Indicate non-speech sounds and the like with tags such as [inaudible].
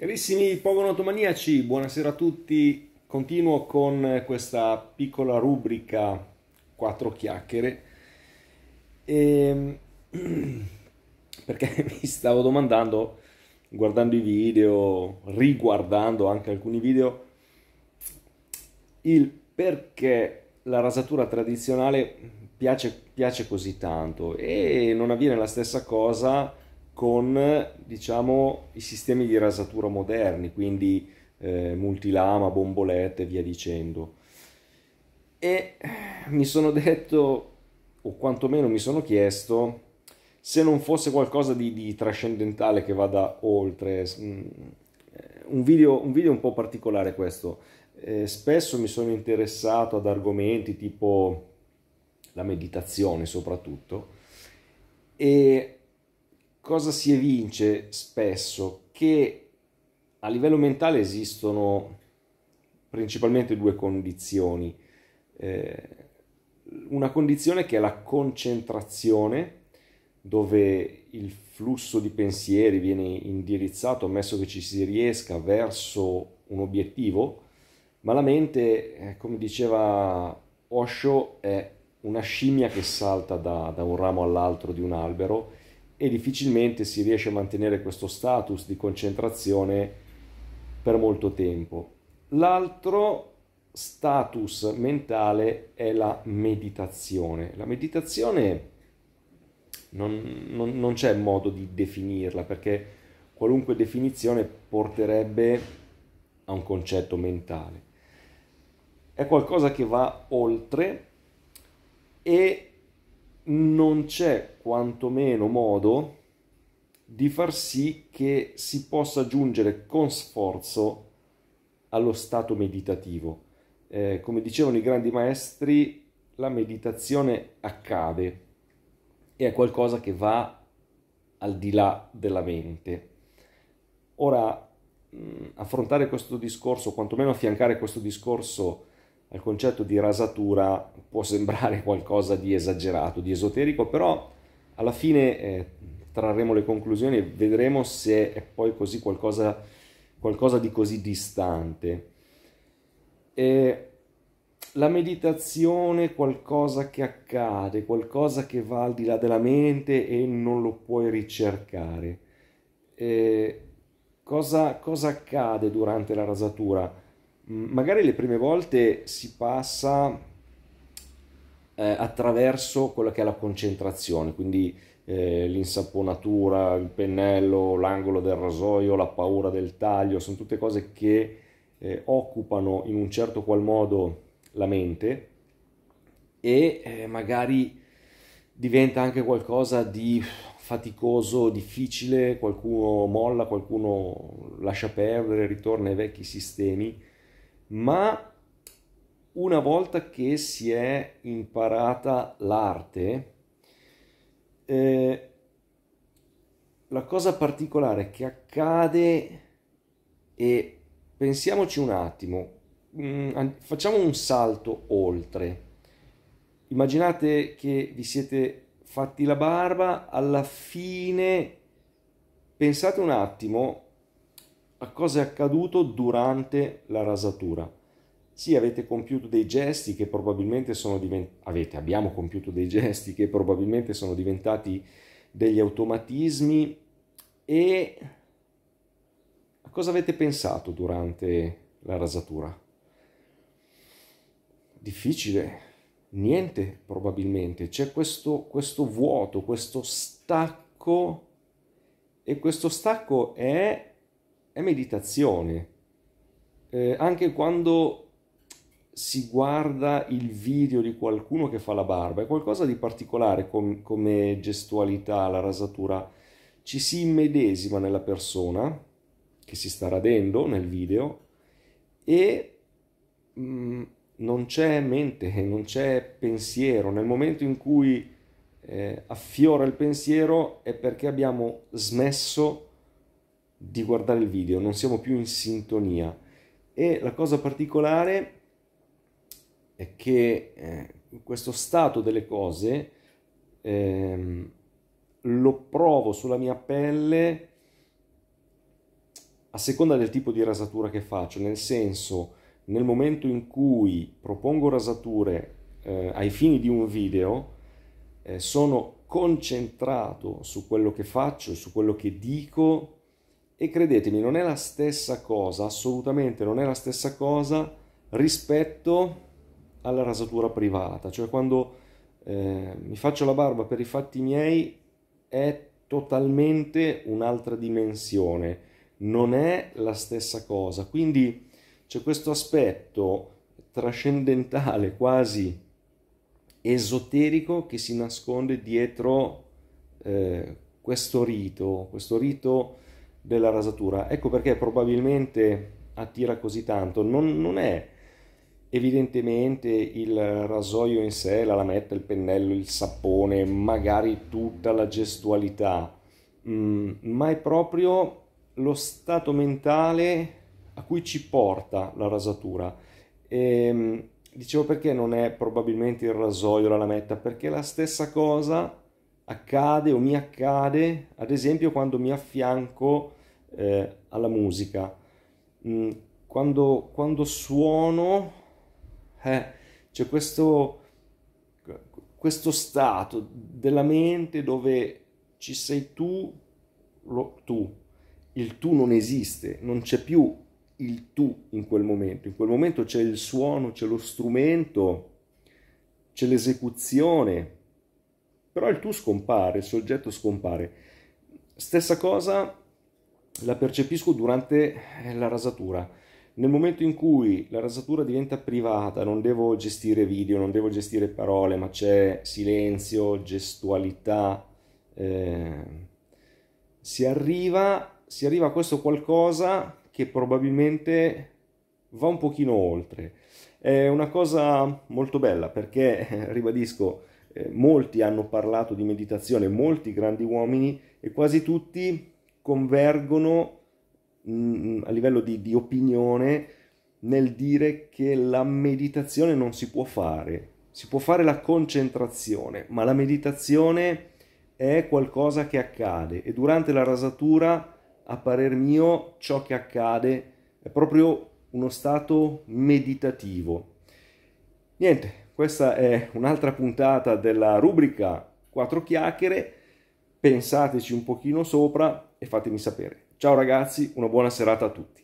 Carissimi pogonotomaniaci, buonasera a tutti. Continuo con questa piccola rubrica quattro chiacchiere. E... Ehm, [clears throat] perché [laughs] mi stavo domandando, guardando i video, riguardando anche alcuni video, il perché la rasatura tradizionale piace, piace così tanto e non avviene la stessa cosa con diciamo, i sistemi di rasatura moderni, quindi eh, multilama, bombolette e via dicendo. E mi sono detto, o quantomeno mi sono chiesto, se non fosse qualcosa di, di trascendentale che vada oltre. Mm, eh, un video, un video un po' particolare questo. Eh, spesso mi sono interessato ad argomenti tipo la meditazione soprattutto e cosa si evince spesso? Che a livello mentale esistono principalmente due condizioni. Eh, una condizione che è la concentrazione, dove il flusso di pensieri viene indirizzato, ammesso che ci si riesca, verso un obiettivo, ma la mente, eh, come diceva Osho, è una scimmia che salta da, da un ramo all'altro di un albero e difficilmente si riesce a mantenere questo status di concentrazione per molto tempo. L'altro status mentale è la meditazione. La meditazione non, non, non c'è modo di definirla perché qualunque definizione porterebbe a un concetto mentale. È qualcosa che va oltre e non c'è quantomeno modo di far sì che si possa giungere con sforzo allo stato meditativo. Eh, come dicevano i grandi maestri, la meditazione accade e è qualcosa che va al di là della mente. Ora, affrontare questo discorso, quantomeno affiancare questo discorso al concetto di rasatura può sembrare [laughs] qualcosa di esagerato, di esoterico, però alla fine eh, trarremo le conclusioni e vedremo se è poi così qualcosa, qualcosa di così distante. E la meditazione è qualcosa che accade, qualcosa che va al di là della mente e non lo puoi ricercare. E cosa, cosa accade durante la rasatura? magari le prime volte si passa eh, attraverso quella che è la concentrazione, quindi eh, l'insaponatura, il pennello, l'angolo del rasoio, la paura del taglio, sono tutte cose che eh, occupano in un certo qual modo la mente e eh, magari diventa anche qualcosa di faticoso, difficile, qualcuno molla, qualcuno lascia perdere, ritorna ai vecchi sistemi ma una volta che si è imparata l'arte, eh, la cosa particolare che accade e pensiamoci un attimo, mm, facciamo un salto oltre. Immaginate che vi siete fatti la barba, alla fine pensate un attimo a cosa è accaduto durante la rasatura. Sì, avete compiuto dei gesti che probabilmente sono diventati, avete, abbiamo compiuto dei gesti che probabilmente sono diventati degli automatismi e a cosa avete pensato durante la rasatura? Difficile, niente probabilmente, c'è questo, questo vuoto, questo stacco e questo stacco è è meditazione. Eh, anche quando si guarda il video di qualcuno che fa la barba, è qualcosa di particolare com- come gestualità, la rasatura. Ci si immedesima nella persona che si sta radendo nel video e mh, mm, non c'è mente, [laughs] non c'è pensiero. Nel momento in cui eh, affiora il pensiero è perché abbiamo smesso di guardare il video, non siamo più in sintonia. E la cosa particolare è che eh, questo stato delle cose ehm, lo provo sulla mia pelle a seconda del tipo di rasatura che faccio, nel senso nel momento in cui propongo rasature eh, ai fini di un video, eh, sono concentrato su quello che faccio, su quello che dico e credetemi, non è la stessa cosa, assolutamente non è la stessa cosa rispetto alla rasatura privata, cioè quando eh, mi faccio la barba per i fatti miei è totalmente un'altra dimensione, non è la stessa cosa, quindi c'è questo aspetto trascendentale, quasi esoterico che si nasconde dietro eh, questo rito, questo rito della rasatura. Ecco perché probabilmente attira così tanto. Non, non è evidentemente il rasoio in sé, la lametta, il pennello, il sapone, magari tutta la gestualità, mm, ma è proprio lo stato mentale a cui ci porta la rasatura. E, ehm, dicevo perché non è probabilmente il rasoio, la lametta, perché la stessa cosa accade o mi accade, ad esempio, quando mi affianco eh, alla musica. Mm, quando, quando, suono, eh, c'è questo, questo stato della mente dove ci sei tu, lo, tu, il tu non esiste, non c'è più il tu in quel momento, in quel momento c'è il suono, c'è lo strumento, c'è l'esecuzione però il tu scompare, il soggetto scompare. Stessa cosa la percepisco durante eh, la rasatura. Nel momento in cui la rasatura diventa privata, non devo gestire video, non devo gestire parole, ma c'è silenzio, gestualità, eh, si, arriva, si arriva a questo qualcosa che probabilmente va un pochino oltre. È una cosa molto bella perché, [laughs] ribadisco, eh, molti hanno parlato di meditazione, molti grandi uomini e quasi tutti convergono mh, mm, a livello di, di opinione nel dire che la meditazione non si può fare, si può fare la concentrazione, ma la meditazione è qualcosa che accade e durante la rasatura, a parer mio, ciò che accade è proprio uno stato meditativo. Niente, questa è un'altra puntata della rubrica 4 chiacchiere. Pensateci un pochino sopra e fatemi sapere. Ciao ragazzi, una buona serata a tutti.